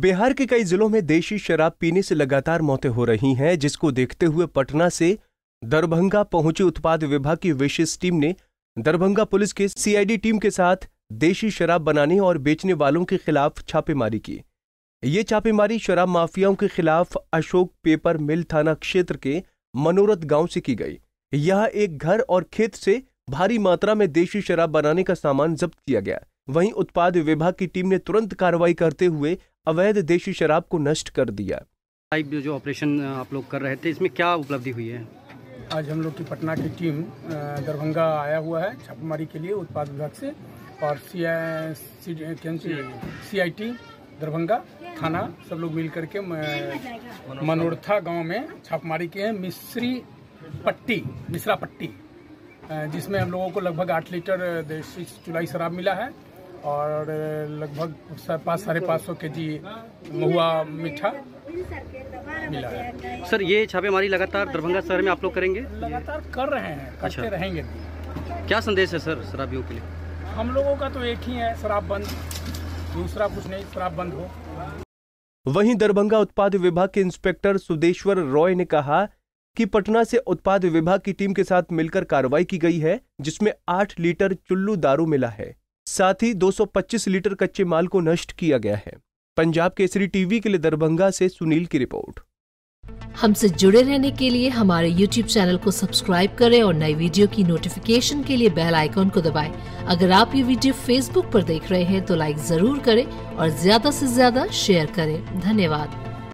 बिहार के कई जिलों में देशी शराब पीने से लगातार मौतें हो रही हैं जिसको देखते हुए पटना से दरभंगा पहुंची उत्पाद विभाग की विशेष टीम ने दरभंगा पुलिस के सीआईडी टीम के साथ देशी शराब बनाने और बेचने वालों के खिलाफ छापेमारी की ये छापेमारी शराब माफियाओं के खिलाफ अशोक पेपर मिल थाना क्षेत्र के मनोरथ गांव से की गई यह एक घर और खेत से भारी मात्रा में देशी शराब बनाने का सामान जब्त किया गया वहीं उत्पाद विभाग की टीम ने तुरंत कार्रवाई करते हुए अवैध देशी शराब को नष्ट कर दिया जो ऑपरेशन आप लोग कर रहे थे इसमें क्या उपलब्धि हुई है आज हम लोग की पटना की टीम दरभंगा आया हुआ है छापेमारी के लिए उत्पाद विभाग से और सी आई टी दरभंगा थाना सब लोग मिल करके मनोरथा गांव में छापेमारी किए हैं मिश्री पट्टी मिश्रा पट्टी जिसमें हम लोगों को लगभग आठ लीटर देसी चुलाई शराब मिला है और लगभग पाँच साढ़े पाँच सौ के जी महुआ मीठा मिला है सर ये छापेमारी लगातार दरभंगा शहर में आप लोग करेंगे लगातार कर रहे हैं अच्छा रहेंगे क्या संदेश है सर शराबियों के लिए हम लोगों का तो एक ही है शराब बंद दूसरा कुछ नहीं शराब बंद हो वहीं दरभंगा उत्पाद विभाग के इंस्पेक्टर सुदेश्वर रॉय ने कहा कि पटना से उत्पाद विभाग की टीम के साथ मिलकर कार्रवाई की गई है जिसमें आठ लीटर चुल्लू दारू मिला है साथ ही 225 लीटर कच्चे माल को नष्ट किया गया है पंजाब केसरी टीवी के लिए दरभंगा से सुनील की रिपोर्ट हमसे जुड़े रहने के लिए हमारे YouTube चैनल को सब्सक्राइब करें और नई वीडियो की नोटिफिकेशन के लिए बेल आइकॉन को दबाएं। अगर आप ये वीडियो Facebook पर देख रहे हैं तो लाइक जरूर करें और ज्यादा से ज्यादा शेयर करें धन्यवाद